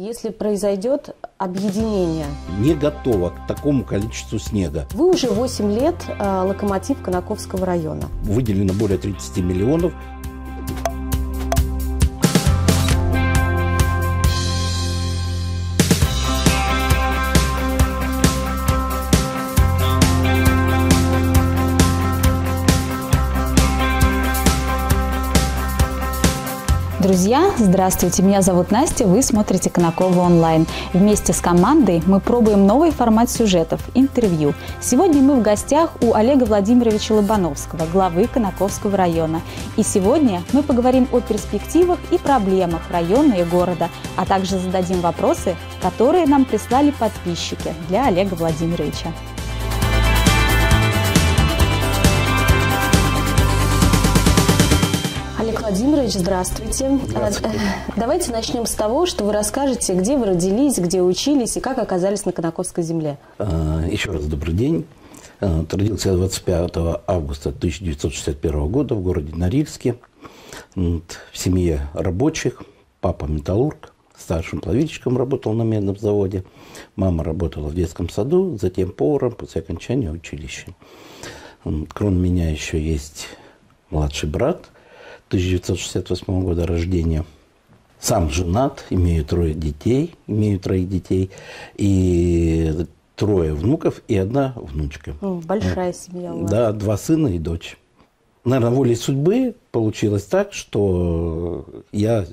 Если произойдет объединение. Не готова к такому количеству снега. Вы уже 8 лет э, локомотив Конаковского района. Выделено более 30 миллионов друзья! Здравствуйте, меня зовут Настя, вы смотрите Конакова онлайн. Вместе с командой мы пробуем новый формат сюжетов – интервью. Сегодня мы в гостях у Олега Владимировича Лобановского, главы Конаковского района. И сегодня мы поговорим о перспективах и проблемах района и города, а также зададим вопросы, которые нам прислали подписчики для Олега Владимировича. Владимирович, здравствуйте. здравствуйте. Э, давайте начнем с того, что вы расскажете, где вы родились, где учились и как оказались на Конаковской земле. А, еще раз добрый день. А, родился я 25 августа 1961 года в городе Норильске в семье рабочих. Папа металлург, старшим плавильщиком работал на медном заводе. Мама работала в детском саду, затем поваром после окончания училища. Кроме меня еще есть младший брат – 1968 года рождения. Сам женат, имею трое детей, имею троих детей. И трое внуков и одна внучка. Большая семья. У вас. Да, два сына и дочь. Наверное, волей судьбы получилось так, что я,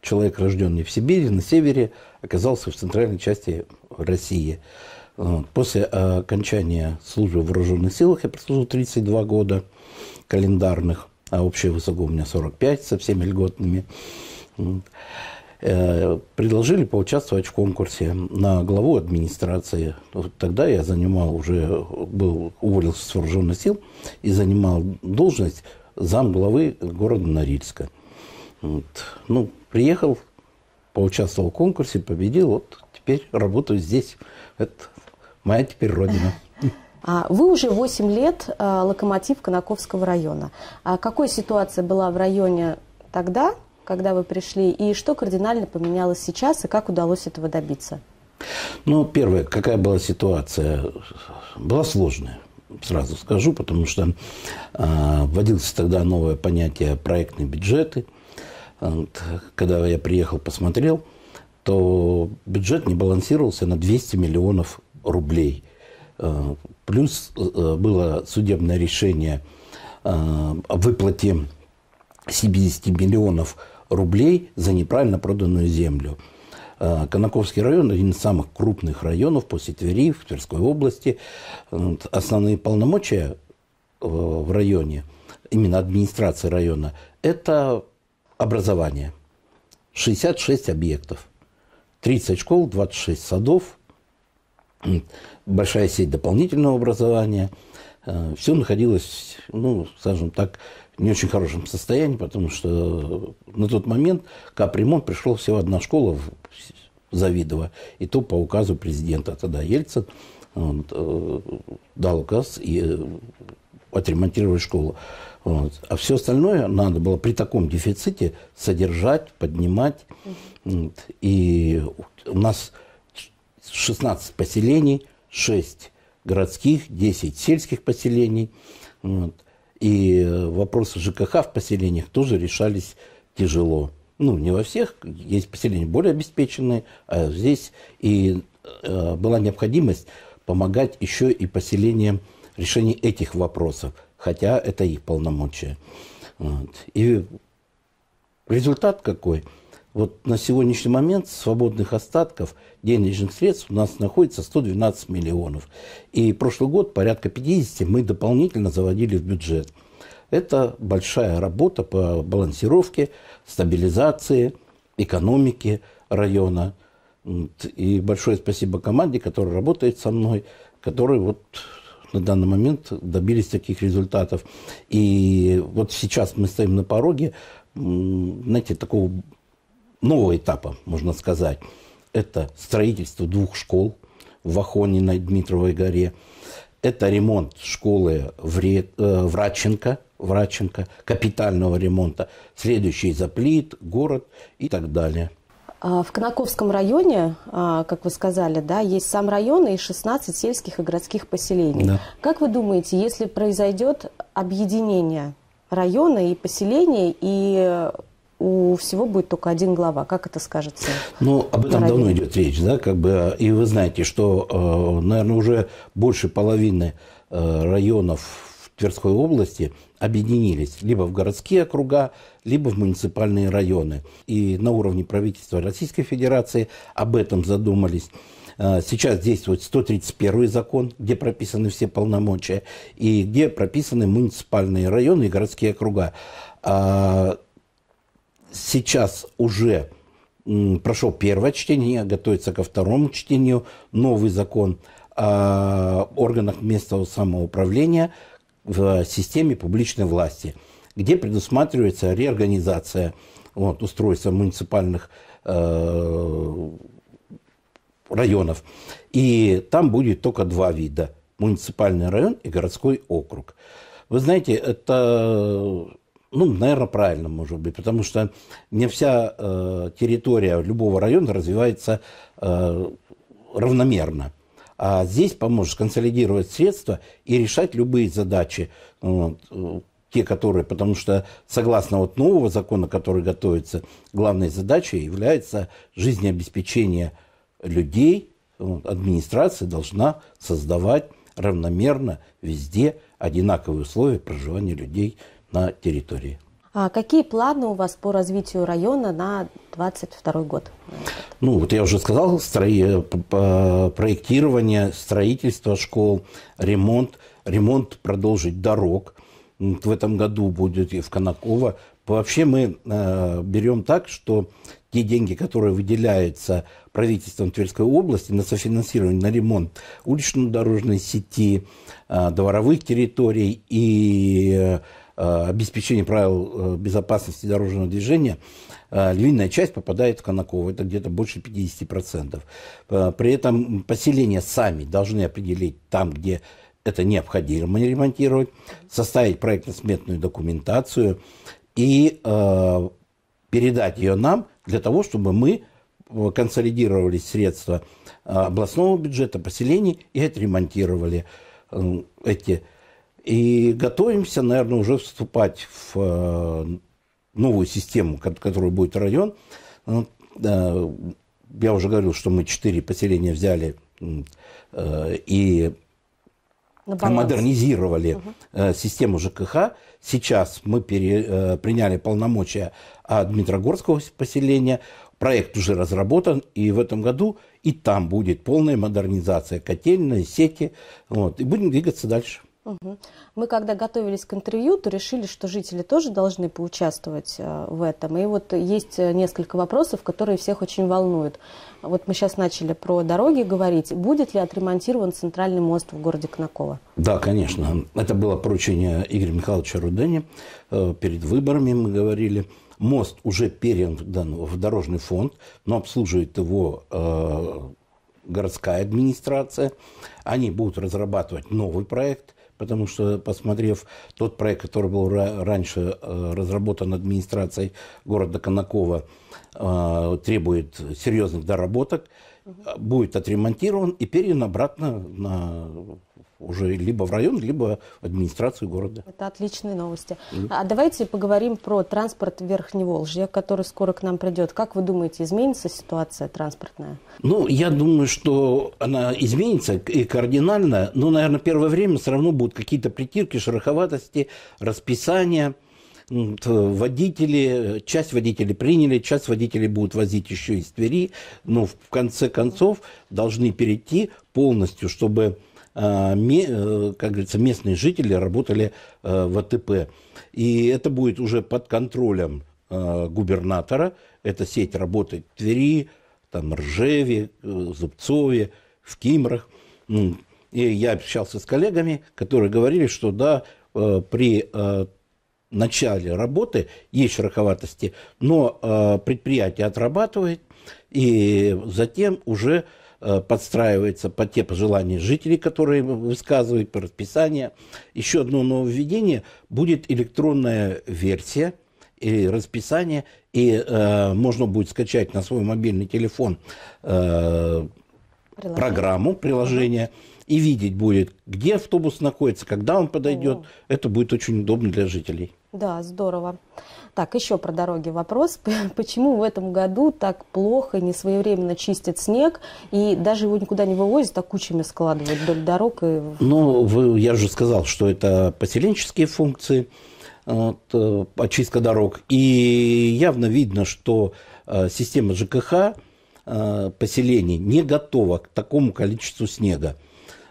человек, рожденный в Сибири, на севере, оказался в центральной части России. После э, окончания службы в вооруженных силах я прослужил 32 года календарных а общая высота у меня 45 со всеми льготными. Э, предложили поучаствовать в конкурсе на главу администрации. Тогда я занимал уже, был, уволился с вооруженных сил и занимал должность зам главы города Норильска. Вот. Ну, приехал, поучаствовал в конкурсе, победил. Вот теперь работаю здесь. Это моя теперь родина. А, вы уже 8 лет а, локомотив Конаковского района. А какой ситуация была в районе тогда, когда вы пришли, и что кардинально поменялось сейчас, и как удалось этого добиться? Ну, первое, какая была ситуация? Была сложная, сразу скажу, потому что э, вводилось тогда новое понятие «проектные бюджеты». когда я приехал, посмотрел, то бюджет не балансировался на 200 миллионов рублей – Э, плюс э, э, было судебное решение о выплате 70 миллионов рублей за неправильно проданную землю. Конаковский район – один из самых крупных районов после Твери, в Тверской области. Основные полномочия в районе, именно администрации района, это образование. 66 объектов, 30 школ, 26 садов – большая сеть дополнительного образования. Э, все находилось, ну, скажем так, в не очень хорошем состоянии, потому что на тот момент капремонт пришел всего одна школа в Завидово, и то по указу президента тогда Ельцин он, э, дал указ и э, отремонтировали школу. Вот. А все остальное надо было при таком дефиците содержать, поднимать. Вот. И у нас 16 поселений, 6 городских, 10 сельских поселений. Вот. И э, вопросы ЖКХ в поселениях тоже решались тяжело. Ну, не во всех, есть поселения более обеспеченные, а здесь и э, была необходимость помогать еще и поселениям решения этих вопросов, хотя это их полномочия. Вот. И результат какой – вот на сегодняшний момент свободных остатков денежных средств у нас находится 112 миллионов. И прошлый год порядка 50 мы дополнительно заводили в бюджет. Это большая работа по балансировке, стабилизации экономики района. И большое спасибо команде, которая работает со мной, которые вот на данный момент добились таких результатов. И вот сейчас мы стоим на пороге, знаете, такого нового этапа, можно сказать. Это строительство двух школ в Ахоне на Дмитровой горе. Это ремонт школы э, Враченко, Враченко, капитального ремонта. Следующий заплит, город и так далее. А, в Конаковском районе, а, как вы сказали, да, есть сам район и 16 сельских и городских поселений. Да. Как вы думаете, если произойдет объединение района и поселений, и у всего будет только один глава. Как это скажется? Ну, об этом давно идет речь, да, как бы, и вы знаете, что, э, наверное, уже больше половины э, районов в Тверской области объединились либо в городские округа, либо в муниципальные районы. И на уровне правительства Российской Федерации об этом задумались. Э, сейчас действует 131 закон, где прописаны все полномочия, и где прописаны муниципальные районы и городские округа. А сейчас уже прошел первое чтение, готовится ко второму чтению новый закон о органах местного самоуправления в системе публичной власти, где предусматривается реорганизация вот, устройства муниципальных э, районов. И там будет только два вида – муниципальный район и городской округ. Вы знаете, это ну, наверное, правильно, может быть, потому что не вся э, территория любого района развивается э, равномерно. А здесь поможет консолидировать средства и решать любые задачи, вот, э, те, которые, потому что согласно вот нового закона, который готовится, главной задачей является жизнеобеспечение людей, вот, администрация должна создавать равномерно везде одинаковые условия проживания людей на территории. А какие планы у вас по развитию района на 2022 год? Ну, вот я уже сказал, строи, э, э, проектирование, строительство школ, ремонт, ремонт продолжить дорог. Вот в этом году будет и в Конаково. Вообще мы э, берем так, что те деньги, которые выделяются правительством Тверской области на софинансирование, на ремонт улично-дорожной сети, дворовых территорий и Э, обеспечения правил э, безопасности дорожного движения, э, львиная часть попадает в Конаково, это где-то больше 50%. При этом поселения сами должны определить там, где это необходимо ремонтировать, составить проектно-сметную документацию и э, передать ее нам для того, чтобы мы консолидировали средства областного бюджета поселений и отремонтировали эти и готовимся, наверное, уже вступать в э, новую систему, которую будет район. Ну, э, я уже говорил, что мы четыре поселения взяли э, и модернизировали угу. систему ЖКХ. Сейчас мы пере, приняли полномочия от Дмитрогорского поселения. Проект уже разработан, и в этом году и там будет полная модернизация котельной, сети. Вот, и будем двигаться дальше. Угу. Мы когда готовились к интервью, то решили, что жители тоже должны поучаствовать э, в этом. И вот есть э, несколько вопросов, которые всех очень волнуют. Вот мы сейчас начали про дороги говорить. Будет ли отремонтирован центральный мост в городе Конаково? Да, конечно. Это было поручение Игоря Михайловича Рудени. Э, перед выборами мы говорили. Мост уже передан в дорожный фонд, но обслуживает его городская администрация. Они будут разрабатывать новый проект – потому что, посмотрев тот проект, который был раньше э, разработан администрацией города Конакова а, требует серьезных доработок, будет отремонтирован и передан обратно на уже либо в район, либо в администрацию города. Это отличные новости. Mm. А давайте поговорим про транспорт Верхневолжья, который скоро к нам придет. Как вы думаете, изменится ситуация транспортная? Ну, я думаю, что она изменится и кардинально. Но, наверное, первое время все равно будут какие-то притирки, шероховатости, расписания – водители, часть водителей приняли, часть водителей будут возить еще из Твери, но в конце концов должны перейти полностью, чтобы а, э, как говорится, местные жители работали э, в АТП. И это будет уже под контролем а, губернатора. Эта сеть работает в Твери, там, Ржеве, э, Зубцове, в Кимрах. И я общался с коллегами, которые говорили, что да, при начале работы есть широковатости, но э, предприятие отрабатывает и затем уже э, подстраивается под те пожелания жителей, которые высказывают по расписанию. Еще одно нововведение будет электронная версия и расписание, и э, можно будет скачать на свой мобильный телефон э, приложение. программу, приложение. Угу и видеть будет, где автобус находится, когда он подойдет. О. Это будет очень удобно для жителей. Да, здорово. Так, еще про дороги вопрос. Почему в этом году так плохо, несвоевременно чистят снег и даже его никуда не вывозят, а кучами складывают вдоль дорог? И... Ну, вы, я же сказал, что это поселенческие функции, вот, э, очистка дорог. И явно видно, что э, система ЖКХ э, поселений не готова к такому количеству снега.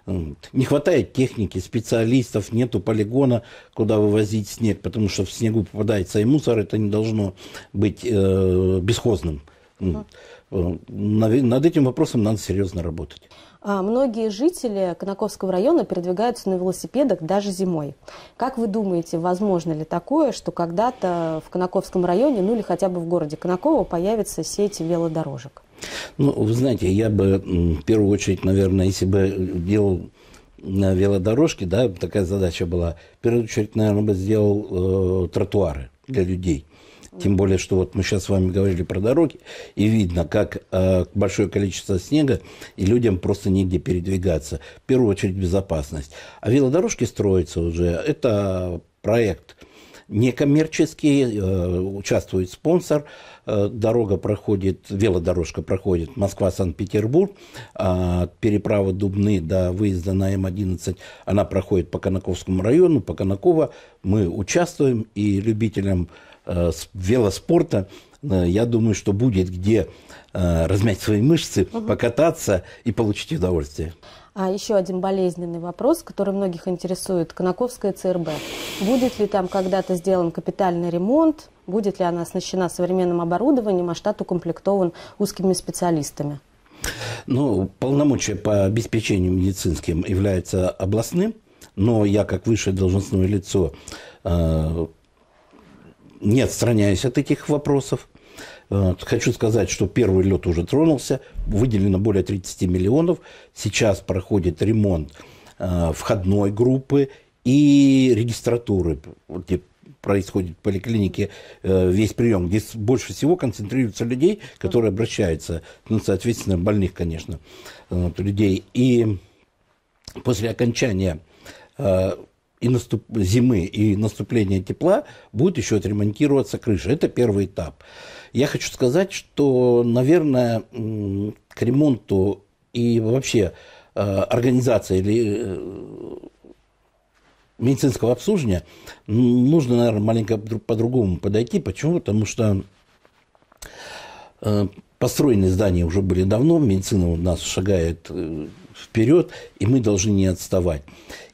Не хватает техники, специалистов, нету полигона, куда вывозить снег, потому что в снегу попадается и мусор, это не должно быть э, бесхозным. Uh Над этим вопросом надо серьезно работать. А, многие жители Конаковского района передвигаются на велосипедах даже зимой. Как вы думаете, возможно ли такое, что когда-то в Конаковском районе, ну или хотя бы в городе Конаково, появится сеть велодорожек? Ну, вы знаете, я бы в первую очередь, наверное, если бы делал на велодорожке, да, такая задача была, в первую очередь, наверное, бы сделал э, тротуары для людей. Тем более, что вот мы сейчас с вами говорили про дороги, и видно, как э, большое количество снега, и людям просто негде передвигаться. В первую очередь безопасность. А велодорожки строятся уже. Это проект – некоммерческие, э, участвует спонсор. Э, дорога проходит, велодорожка проходит Москва-Санкт-Петербург. А от переправы Дубны до выезда на М-11 она проходит по Конаковскому району, по Конаково. Мы участвуем и любителям э, велоспорта я думаю, что будет где размять свои мышцы, покататься и получить удовольствие. А еще один болезненный вопрос, который многих интересует. Конаковская ЦРБ будет ли там когда-то сделан капитальный ремонт, будет ли она оснащена современным оборудованием, а штат укомплектован узкими специалистами. Ну, полномочия по обеспечению медицинским являются областным, но я как высшее должностное лицо э, не отстраняюсь от этих вопросов. Э, хочу сказать, что первый лед уже тронулся, выделено более 30 миллионов. Сейчас проходит ремонт э, входной группы и регистратуры. Вот где происходит в поликлинике э, весь прием, где больше всего концентрируются людей, которые обращаются, ну, соответственно, больных, конечно, э, вот, людей. И после окончания э, и наступ... зимы и наступления тепла будет еще отремонтироваться крыша. Это первый этап. Я хочу сказать, что, наверное, к ремонту и вообще организации или медицинского обслуживания нужно, наверное, маленько по-другому подойти. Почему? Потому что э, построенные здания уже были давно, медицина у нас шагает э, вперед, и мы должны не отставать.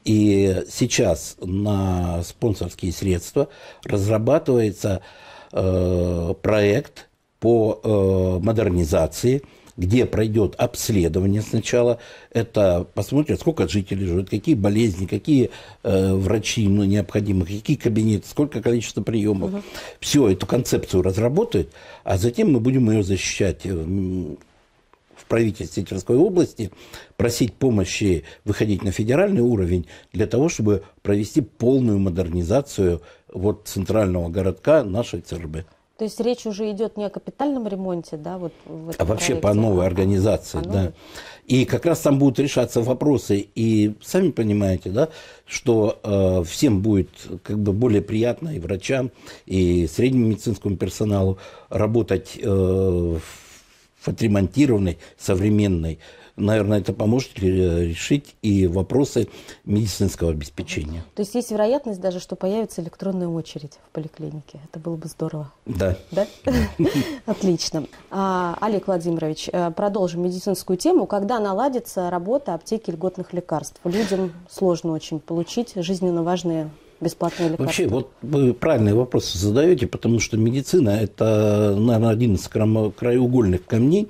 И сейчас на спонсорские средства разрабатывается э, проект по модернизации – где пройдет обследование сначала. Это посмотрят, сколько жителей живет, какие болезни, какие э, врачи ну, необходимы, какие кабинеты, сколько количество приемов. Угу. Все, эту концепцию разработают, а затем мы будем ее защищать э, в правительстве Тверской области, просить помощи выходить на федеральный уровень для того, чтобы провести полную модернизацию вот центрального городка нашей ЦРБ. То есть речь уже идет не о капитальном ремонте, да, вот в этом а вообще проекте, а по новой организации, а, да. И как раз там будут решаться вопросы. И сами понимаете, да, что э, всем будет как бы более приятно и врачам, и среднему медицинскому персоналу работать э, в отремонтированной, современной наверное, это поможет решить и вопросы медицинского обеспечения. То есть есть вероятность даже, что появится электронная очередь в поликлинике. Это было бы здорово. Да. Да? Отлично. А, Олег Владимирович, э, продолжим медицинскую тему. Когда наладится работа аптеки льготных лекарств? Людям сложно очень получить жизненно важные бесплатные лекарства? Вообще, вот вы правильные вопросы задаете, потому что медицина – это, наверное, один из краеугольных камней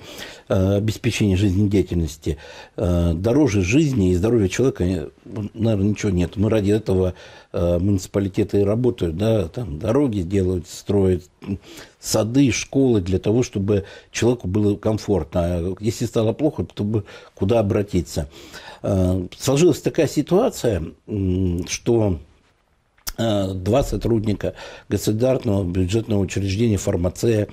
э, обеспечения жизнедеятельности. Э, дороже жизни и здоровья человека, э, наверное, ничего нет. Мы ради этого муниципалитеты и работают, да, там дороги делают, строят, сады, школы для того, чтобы человеку было комфортно. А если стало плохо, то куда обратиться. Сложилась такая ситуация, что Э, два сотрудника государственного бюджетного учреждения «Фармация»,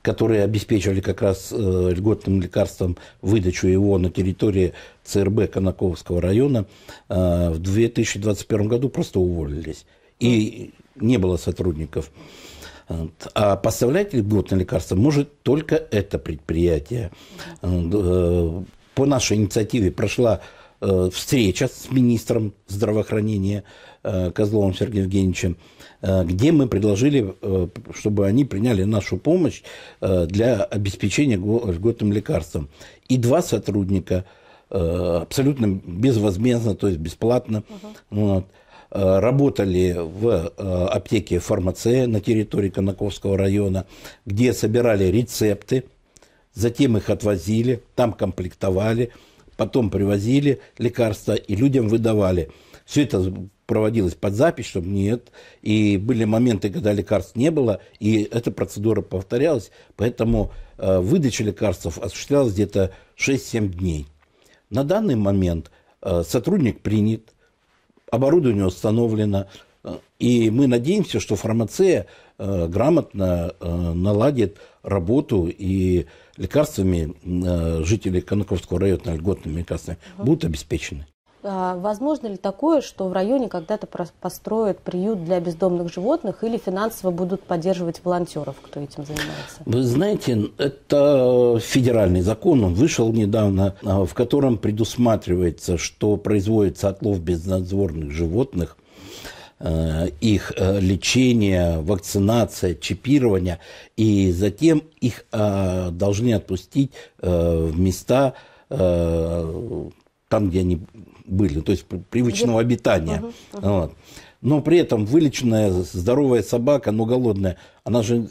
которые обеспечивали как раз э, льготным лекарством выдачу его на территории ЦРБ Конаковского района, э, в 2021 году просто уволились. И не было сотрудников. А поставлять льготное лекарство может только это предприятие. По нашей инициативе прошла Э, встреча с министром здравоохранения э, Козловым Сергеем Евгеньевичем, э, где мы предложили, чтобы они приняли нашу помощь для обеспечения льготным лекарством. И два сотрудника абсолютно безвозмездно, то есть бесплатно, угу. вот, работали в аптеке фармацея на территории Конаковского района, где собирали рецепты, затем их отвозили, там комплектовали – потом привозили лекарства и людям выдавали. Все это проводилось под запись, чтобы нет. И были моменты, когда лекарств не было, и эта процедура повторялась. Поэтому э, выдача лекарств осуществлялась где-то 6-7 дней. На данный момент э, сотрудник принят, оборудование установлено, э, и мы надеемся, что фармация э, грамотно э, наладит работу и лекарствами э, жители Конаковского района льготными лекарствами угу. будут обеспечены. А возможно ли такое, что в районе когда-то построят приют для бездомных животных или финансово будут поддерживать волонтеров, кто этим занимается? Вы знаете, это федеральный закон, он вышел недавно, а, в котором предусматривается, что производится отлов безнадзорных животных Э, их э, лечение, вакцинация, чипирование, и затем их э, должны отпустить в места там, где они были, то есть привычного обитания. Вот. Но при этом вылеченная здоровая собака, но голодная, она же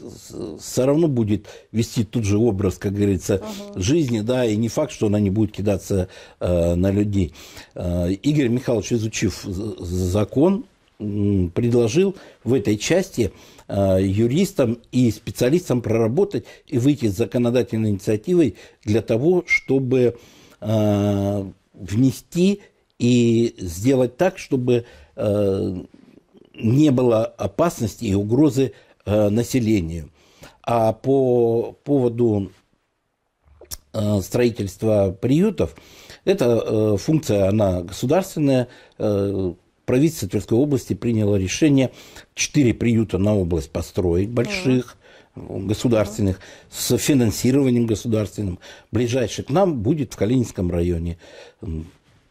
все равно будет вести тот же образ, как говорится, угу. жизни, да, и не факт, что она не будет кидаться э, на людей. Э, Игорь Михайлович, изучив закон предложил в этой части а, юристам и специалистам проработать и выйти с законодательной инициативой для того, чтобы а, внести и сделать так, чтобы а, не было опасности и угрозы населению. А по поводу строительства приютов, эта э, функция, она государственная, э, правительство Тверской области приняло решение четыре приюта на область построить больших, э, государственных, с финансированием государственным. Ближайший к нам будет в Калининском районе.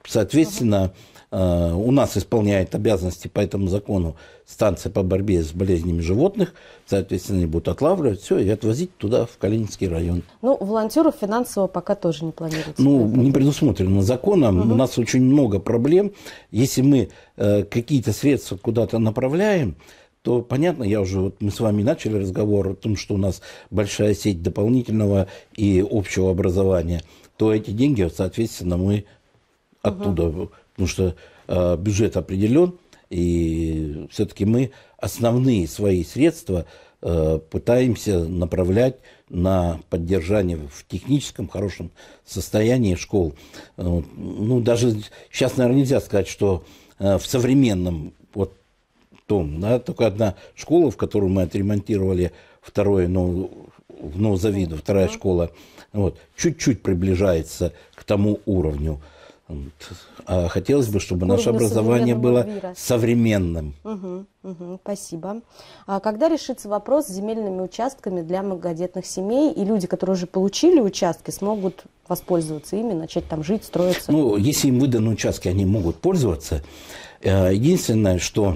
Соответственно, Э, у нас исполняет обязанности по этому закону станция по борьбе с болезнями животных, соответственно, они будут отлавливать все и отвозить туда, в Калининский район. Ну, волонтеров финансово пока тоже не планируется. Ну, не предусмотрено законом. Угу. У нас очень много проблем. Если мы э, какие-то средства куда-то направляем, то понятно, я уже вот мы с вами начали разговор о том, что у нас большая сеть дополнительного и общего образования, то эти деньги, соответственно, мы оттуда угу потому что э, бюджет определен, и все-таки мы основные свои средства э, пытаемся направлять на поддержание в техническом хорошем состоянии школ. Э, ну, даже сейчас, наверное, нельзя сказать, что э, в современном вот том, да, только одна школа, в которую мы отремонтировали второе, ну, в Новозавиду, вторая школа, вот, чуть-чуть приближается к тому уровню. А хотелось бы, чтобы наше образование было мира. современным. Угу, угу, спасибо. А когда решится вопрос с земельными участками для многодетных семей, и люди, которые уже получили участки, смогут воспользоваться ими, начать там жить, строиться? Ну, если им выданы участки, они могут пользоваться. Э, единственное, что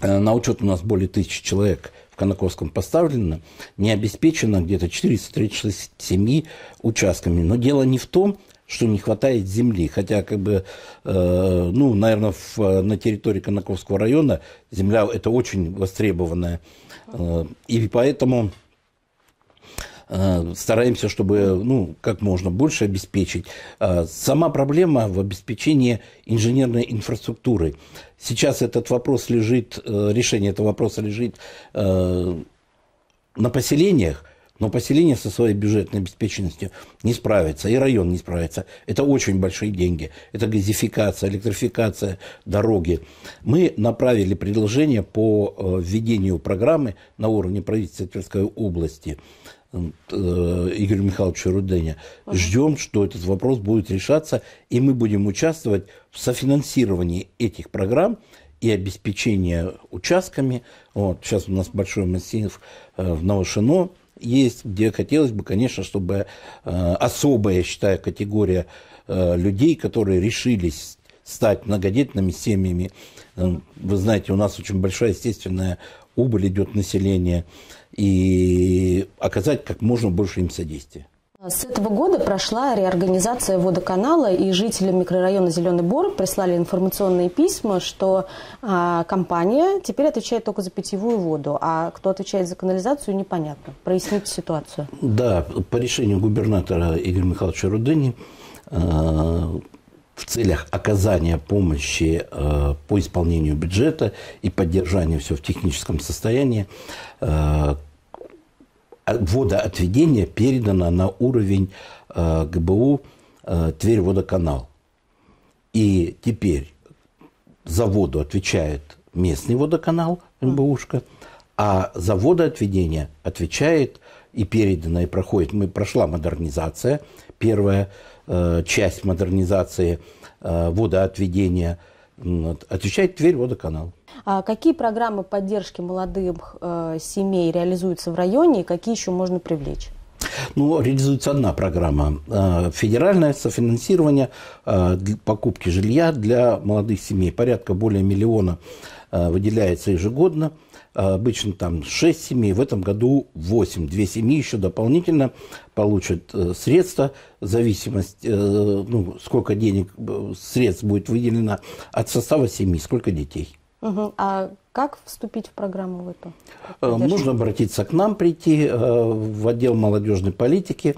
э, на учет у нас более тысячи человек в Конаковском поставлено, не обеспечено где-то 436 семьи участками. Но дело не в том, что не хватает земли. Хотя, как бы, э, ну, наверное, в, на территории Конаковского района земля это очень востребованная. Э, и поэтому э, стараемся, чтобы ну, как можно больше обеспечить. Э, сама проблема в обеспечении инженерной инфраструктуры. Сейчас этот вопрос лежит, э, решение этого вопроса лежит э, на поселениях, но поселение со своей бюджетной обеспеченностью не справится, и район не справится. Это очень большие деньги. Это газификация, электрификация дороги. Мы направили предложение по э, введению программы на уровне правительства Тверской области э, Игорю Михайловичу Руденя. Ждем, что этот вопрос будет решаться, и мы будем участвовать в софинансировании этих программ и обеспечении участками. Вот, сейчас у нас большой массив э, в Новошино, есть, где хотелось бы, конечно, чтобы э, особая, я считаю, категория э, людей, которые решились стать многодетными семьями. Э, вы знаете, у нас очень большая естественная убыль идет населения И оказать как можно больше им содействия. С этого года прошла реорганизация водоканала, и жители микрорайона Зеленый Бор прислали информационные письма, что а, компания теперь отвечает только за питьевую воду, а кто отвечает за канализацию, непонятно. Проясните ситуацию. Да, по решению губернатора Игоря Михайловича Рудыни а, в целях оказания помощи э, по исполнению бюджета и поддержания все в техническом состоянии э, а водоотведение передано на уровень э, ГБУ э, Тверь водоканал. И теперь за воду отвечает местный водоканал МБУшка, а за водоотведение отвечает и передано, и проходит. Мы, прошла модернизация, первая э, часть модернизации э, водоотведения. Отвечает Тверь водоканал. А какие программы поддержки молодых э, семей реализуются в районе и какие еще можно привлечь? Ну, реализуется одна программа. Э, федеральное софинансирование э, покупки жилья для молодых семей. Порядка более миллиона э, выделяется ежегодно. Обычно там 6 семей, в этом году 8. Две семьи еще дополнительно получат средства, зависимость, ну, сколько денег, средств будет выделено от состава семьи, сколько детей. Угу. А как вступить в программу в эту? Нужно э, обратиться к нам, прийти э, в отдел молодежной политики,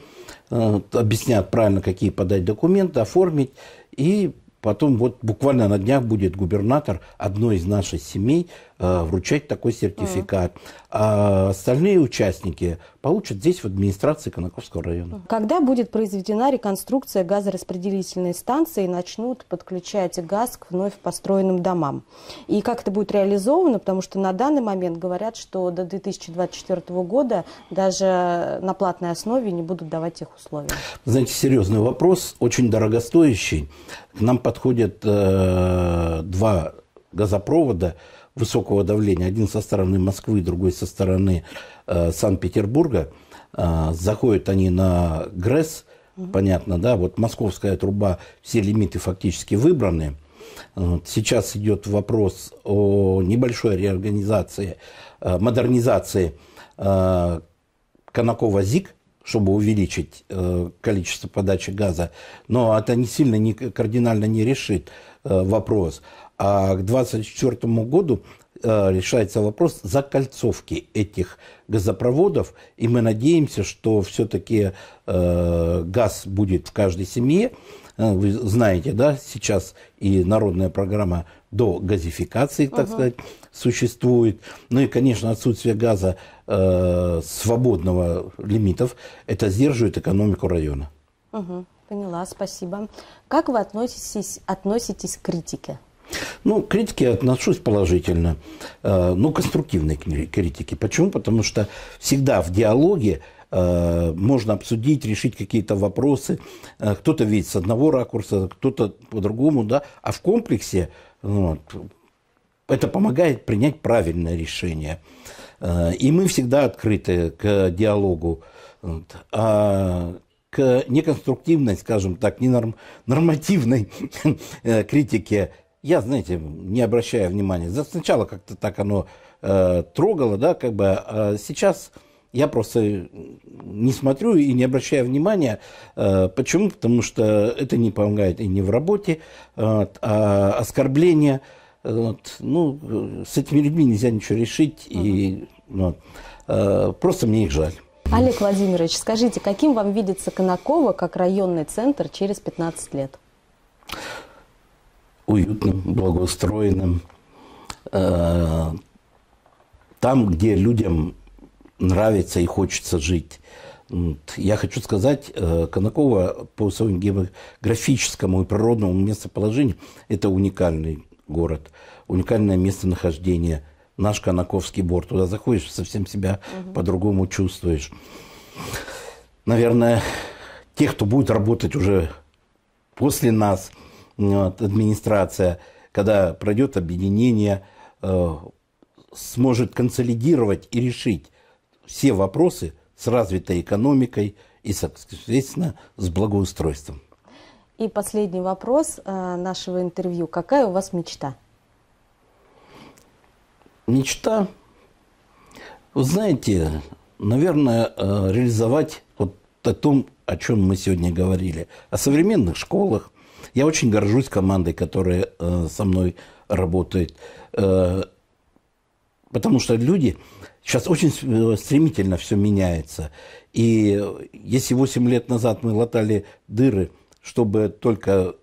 э, объяснят правильно, какие подать документы, оформить. И потом вот буквально на днях будет губернатор одной из наших семей Э, вручать такой сертификат. Угу. А остальные участники получат здесь, в администрации Конаковского района. Когда будет произведена реконструкция газораспределительной станции и начнут подключать газ к вновь построенным домам? И как это будет реализовано? Потому что на данный момент говорят, что до 2024 года даже на платной основе не будут давать тех условий. Знаете, серьезный вопрос, очень дорогостоящий. К нам подходят э, два газопровода – высокого давления, один со стороны Москвы, другой со стороны э, Санкт-Петербурга, э, заходят они на ГРЭС, угу. понятно, да, вот московская труба, все лимиты фактически выбраны. Э, сейчас идет вопрос о небольшой реорганизации, э, модернизации э, Конакова-ЗИК, чтобы увеличить количество подачи газа, но это не сильно, не, кардинально не решит вопрос. А к 2024 году э, решается вопрос закольцовки этих газопроводов, и мы надеемся, что все-таки э, газ будет в каждой семье. Э, вы знаете, да, сейчас и народная программа до газификации, так угу. сказать, существует. Ну и, конечно, отсутствие газа э, свободного лимитов, это сдерживает экономику района. Угу, поняла, спасибо. Как вы относитесь, относитесь к критике? Ну, к критике я отношусь положительно, э, но конструктивной критике. Почему? Потому что всегда в диалоге э, можно обсудить, решить какие-то вопросы. Э, кто-то видит с одного ракурса, кто-то по-другому, да. А в комплексе ну, это помогает принять правильное решение. И мы всегда открыты к диалогу. А к неконструктивной, скажем так, ненормативной критике я, знаете, не обращая внимания. Сначала как-то так оно э, трогало, да, как бы. А сейчас я просто не смотрю и не обращаю внимания. Э, почему? Потому что это не помогает и не в работе, э, а оскорбление. вот, ну, с этими людьми нельзя ничего решить, и вот, э, просто мне их жаль. Олег Владимирович, скажите, каким вам видится Конакова как районный центр через 15 лет? уютным, благоустроенным. Э, там, где людям нравится и хочется жить. Я хочу сказать, э, Конакова по своему географическому и природному местоположению – это уникальный город, уникальное местонахождение. Наш Конаковский борт. Туда заходишь, совсем себя угу. по-другому чувствуешь. Наверное, те, кто будет работать уже после нас – вот, администрация, когда пройдет объединение, э, сможет консолидировать и решить все вопросы с развитой экономикой и, соответственно, с благоустройством. И последний вопрос э, нашего интервью. Какая у вас мечта? Мечта, вы знаете, наверное, э, реализовать вот о том, о чем мы сегодня говорили, о современных школах, я очень горжусь командой, которая э, со мной работает. Э, потому что люди... Сейчас очень э, стремительно все меняется. И если 8 лет назад мы латали дыры, чтобы только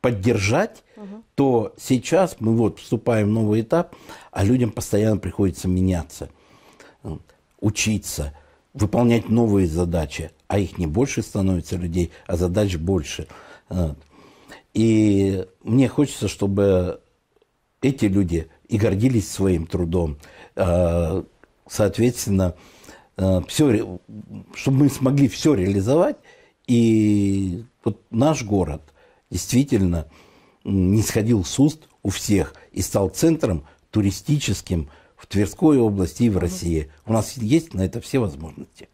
поддержать, угу. то сейчас мы вот вступаем в новый этап, а людям постоянно приходится меняться, учиться, выполнять новые задачи, а их не больше становится людей, а задач больше. И мне хочется, чтобы эти люди и гордились своим трудом. А, соответственно, а, все, чтобы мы смогли все реализовать. И вот наш город действительно не сходил с уст у всех и стал центром туристическим в Тверской области и в России. У нас есть на это все возможности.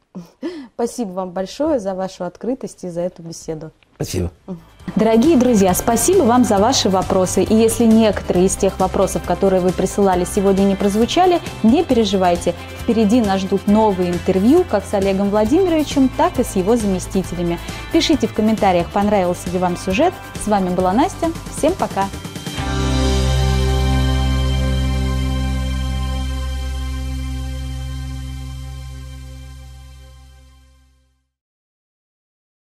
Спасибо вам большое за вашу открытость и за эту беседу. Спасибо. Дорогие друзья, спасибо вам за ваши вопросы. И если некоторые из тех вопросов, которые вы присылали сегодня не прозвучали, не переживайте. Впереди нас ждут новые интервью как с Олегом Владимировичем, так и с его заместителями. Пишите в комментариях, понравился ли вам сюжет. С вами была Настя. Всем пока!